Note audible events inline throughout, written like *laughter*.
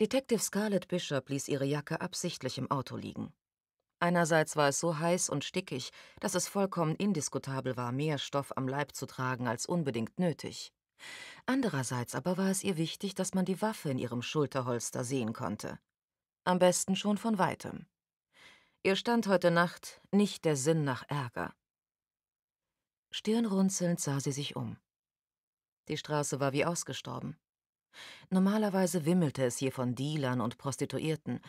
Detective Scarlett Bishop ließ ihre Jacke absichtlich im Auto liegen. Einerseits war es so heiß und stickig, dass es vollkommen indiskutabel war, mehr Stoff am Leib zu tragen als unbedingt nötig. Andererseits aber war es ihr wichtig, dass man die Waffe in ihrem Schulterholster sehen konnte. Am besten schon von weitem. Ihr stand heute Nacht nicht der Sinn nach Ärger. Stirnrunzelnd sah sie sich um. Die Straße war wie ausgestorben. Normalerweise wimmelte es hier von Dealern und Prostituierten,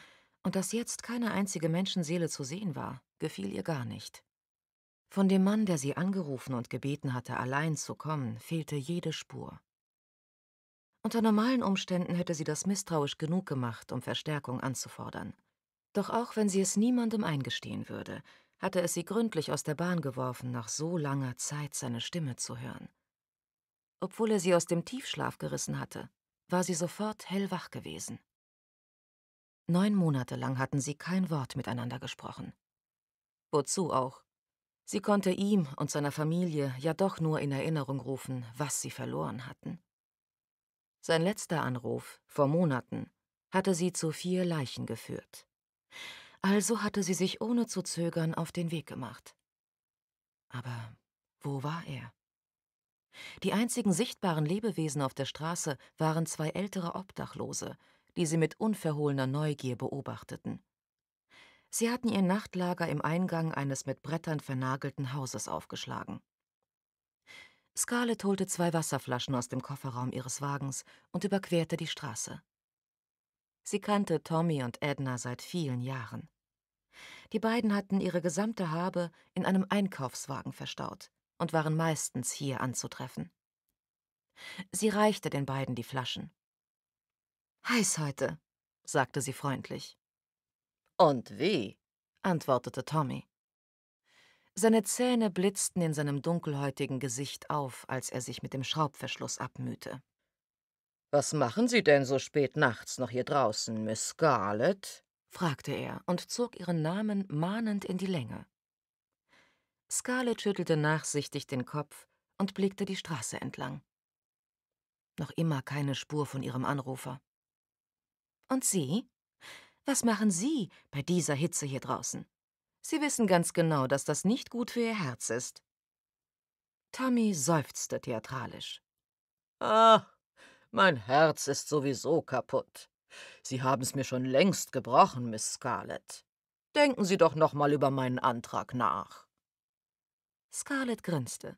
und dass jetzt keine einzige Menschenseele zu sehen war, gefiel ihr gar nicht. Von dem Mann, der sie angerufen und gebeten hatte, allein zu kommen, fehlte jede Spur. Unter normalen Umständen hätte sie das misstrauisch genug gemacht, um Verstärkung anzufordern. Doch auch wenn sie es niemandem eingestehen würde, hatte es sie gründlich aus der Bahn geworfen, nach so langer Zeit seine Stimme zu hören. Obwohl er sie aus dem Tiefschlaf gerissen hatte, war sie sofort hellwach gewesen. Neun Monate lang hatten sie kein Wort miteinander gesprochen. Wozu auch? Sie konnte ihm und seiner Familie ja doch nur in Erinnerung rufen, was sie verloren hatten. Sein letzter Anruf, vor Monaten, hatte sie zu vier Leichen geführt. Also hatte sie sich ohne zu zögern auf den Weg gemacht. Aber wo war er? Die einzigen sichtbaren Lebewesen auf der Straße waren zwei ältere Obdachlose, die sie mit unverhohlener Neugier beobachteten. Sie hatten ihr Nachtlager im Eingang eines mit Brettern vernagelten Hauses aufgeschlagen. Scarlett holte zwei Wasserflaschen aus dem Kofferraum ihres Wagens und überquerte die Straße. Sie kannte Tommy und Edna seit vielen Jahren. Die beiden hatten ihre gesamte Habe in einem Einkaufswagen verstaut, und waren meistens hier anzutreffen. Sie reichte den beiden die Flaschen. Heiß heute, sagte sie freundlich. Und wie? antwortete Tommy. Seine Zähne blitzten in seinem dunkelhäutigen Gesicht auf, als er sich mit dem Schraubverschluss abmühte. Was machen Sie denn so spät nachts noch hier draußen, Miss Scarlett? fragte er und zog ihren Namen mahnend in die Länge. Scarlett schüttelte nachsichtig den Kopf und blickte die Straße entlang. Noch immer keine Spur von ihrem Anrufer. Und Sie? Was machen Sie bei dieser Hitze hier draußen? Sie wissen ganz genau, dass das nicht gut für Ihr Herz ist. Tommy seufzte theatralisch. Ah, mein Herz ist sowieso kaputt. Sie haben es mir schon längst gebrochen, Miss Scarlett. Denken Sie doch noch mal über meinen Antrag nach. Scarlett grinste.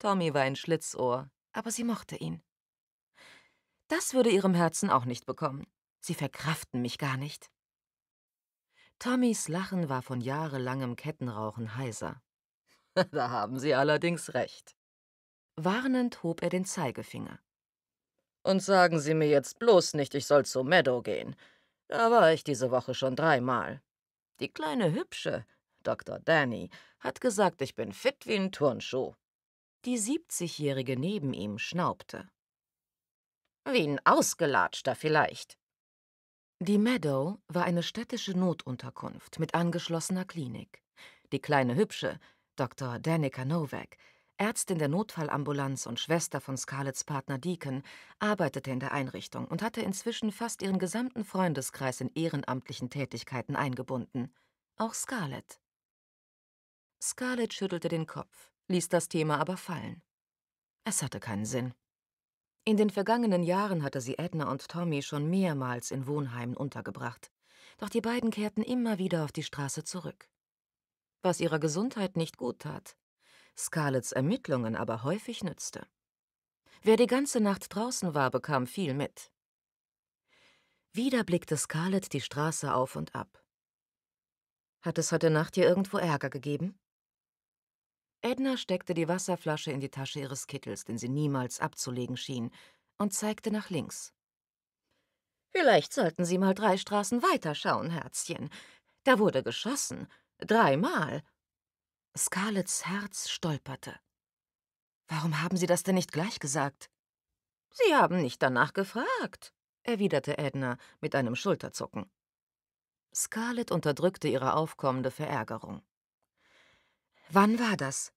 Tommy war ein Schlitzohr, aber sie mochte ihn. Das würde ihrem Herzen auch nicht bekommen. Sie verkraften mich gar nicht. Tommys Lachen war von jahrelangem Kettenrauchen heiser. *laughs* da haben Sie allerdings recht. Warnend hob er den Zeigefinger. Und sagen Sie mir jetzt bloß nicht, ich soll zu Meadow gehen. Da war ich diese Woche schon dreimal. Die kleine Hübsche, Dr. Danny, hat gesagt, ich bin fit wie ein Turnschuh. Die 70-Jährige neben ihm schnaubte. Wie ein Ausgelatschter vielleicht. Die Meadow war eine städtische Notunterkunft mit angeschlossener Klinik. Die kleine Hübsche, Dr. Danica Novak, Ärztin der Notfallambulanz und Schwester von Scarlets Partner Deacon, arbeitete in der Einrichtung und hatte inzwischen fast ihren gesamten Freundeskreis in ehrenamtlichen Tätigkeiten eingebunden. Auch Scarlett. Scarlett schüttelte den Kopf, ließ das Thema aber fallen. Es hatte keinen Sinn. In den vergangenen Jahren hatte sie Edna und Tommy schon mehrmals in Wohnheimen untergebracht, doch die beiden kehrten immer wieder auf die Straße zurück. Was ihrer Gesundheit nicht gut tat, Scarletts Ermittlungen aber häufig nützte. Wer die ganze Nacht draußen war, bekam viel mit. Wieder blickte Scarlett die Straße auf und ab. Hat es heute Nacht hier irgendwo Ärger gegeben? Edna steckte die Wasserflasche in die Tasche ihres Kittels, den sie niemals abzulegen schien, und zeigte nach links. Vielleicht sollten Sie mal drei Straßen weiterschauen, Herzchen. Da wurde geschossen. Dreimal. Scarlets Herz stolperte. Warum haben Sie das denn nicht gleich gesagt? Sie haben nicht danach gefragt, erwiderte Edna mit einem Schulterzucken. Scarlett unterdrückte ihre aufkommende Verärgerung. Wann war das?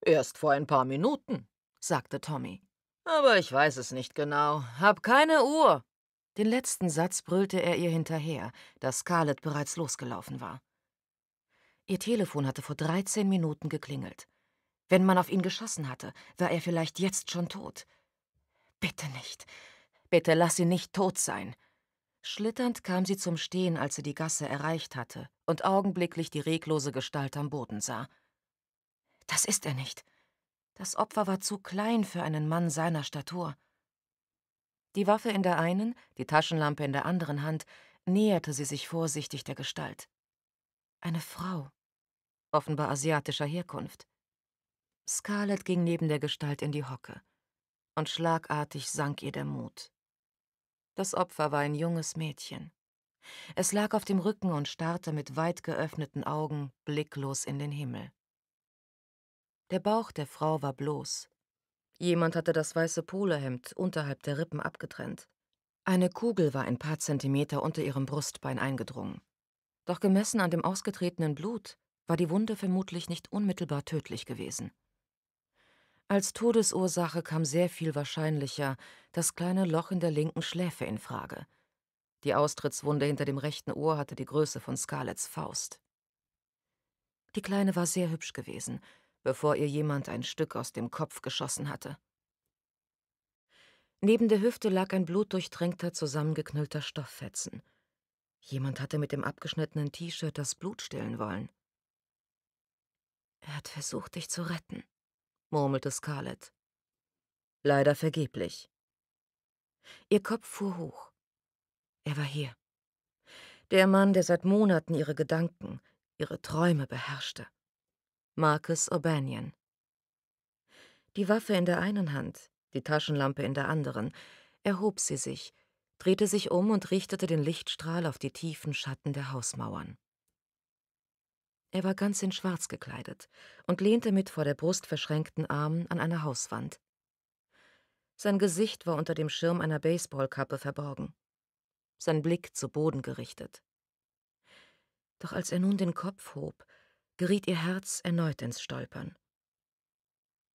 Erst vor ein paar Minuten, sagte Tommy. Aber ich weiß es nicht genau. Hab keine Uhr. Den letzten Satz brüllte er ihr hinterher, da Scarlett bereits losgelaufen war. Ihr Telefon hatte vor 13 Minuten geklingelt. Wenn man auf ihn geschossen hatte, war er vielleicht jetzt schon tot. Bitte nicht. Bitte lass ihn nicht tot sein. Schlitternd kam sie zum Stehen, als sie die Gasse erreicht hatte und augenblicklich die reglose Gestalt am Boden sah. Das ist er nicht. Das Opfer war zu klein für einen Mann seiner Statur. Die Waffe in der einen, die Taschenlampe in der anderen Hand, näherte sie sich vorsichtig der Gestalt. Eine Frau, offenbar asiatischer Herkunft. Scarlett ging neben der Gestalt in die Hocke, und schlagartig sank ihr der Mut. Das Opfer war ein junges Mädchen. Es lag auf dem Rücken und starrte mit weit geöffneten Augen blicklos in den Himmel. Der Bauch der Frau war bloß. Jemand hatte das weiße Polehemd unterhalb der Rippen abgetrennt. Eine Kugel war ein paar Zentimeter unter ihrem Brustbein eingedrungen. Doch gemessen an dem ausgetretenen Blut war die Wunde vermutlich nicht unmittelbar tödlich gewesen. Als Todesursache kam sehr viel wahrscheinlicher das kleine Loch in der linken Schläfe in Frage. Die Austrittswunde hinter dem rechten Ohr hatte die Größe von Scarlets Faust. Die Kleine war sehr hübsch gewesen, bevor ihr jemand ein Stück aus dem Kopf geschossen hatte. Neben der Hüfte lag ein blutdurchtränkter, zusammengeknüllter Stofffetzen. Jemand hatte mit dem abgeschnittenen T-Shirt das Blut stillen wollen. Er hat versucht, dich zu retten, murmelte Scarlett. Leider vergeblich. Ihr Kopf fuhr hoch. Er war hier. Der Mann, der seit Monaten ihre Gedanken, ihre Träume beherrschte. Marcus O'Banion. Die Waffe in der einen Hand, die Taschenlampe in der anderen, erhob sie sich, drehte sich um und richtete den Lichtstrahl auf die tiefen Schatten der Hausmauern. Er war ganz in Schwarz gekleidet und lehnte mit vor der Brust verschränkten Armen an einer Hauswand. Sein Gesicht war unter dem Schirm einer Baseballkappe verborgen, sein Blick zu Boden gerichtet. Doch als er nun den Kopf hob, geriet ihr Herz erneut ins Stolpern.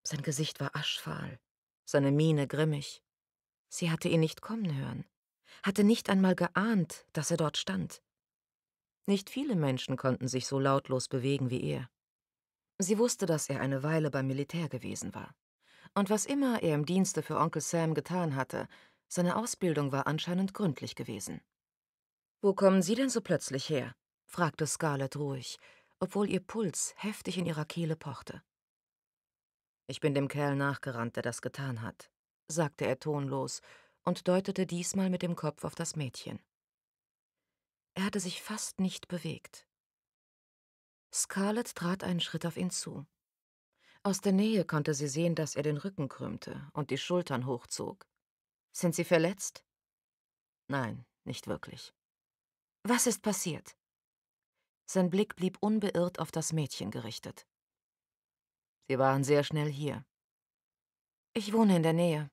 Sein Gesicht war aschfahl, seine Miene grimmig. Sie hatte ihn nicht kommen hören, hatte nicht einmal geahnt, dass er dort stand. Nicht viele Menschen konnten sich so lautlos bewegen wie er. Sie wusste, dass er eine Weile beim Militär gewesen war. Und was immer er im Dienste für Onkel Sam getan hatte, seine Ausbildung war anscheinend gründlich gewesen. Wo kommen Sie denn so plötzlich her? fragte Scarlett ruhig, obwohl ihr Puls heftig in ihrer Kehle pochte. Ich bin dem Kerl nachgerannt, der das getan hat, sagte er tonlos und deutete diesmal mit dem Kopf auf das Mädchen. Er hatte sich fast nicht bewegt. Scarlett trat einen Schritt auf ihn zu. Aus der Nähe konnte sie sehen, dass er den Rücken krümmte und die Schultern hochzog. Sind Sie verletzt? Nein, nicht wirklich. Was ist passiert? Sein Blick blieb unbeirrt auf das Mädchen gerichtet. Sie waren sehr schnell hier. Ich wohne in der Nähe.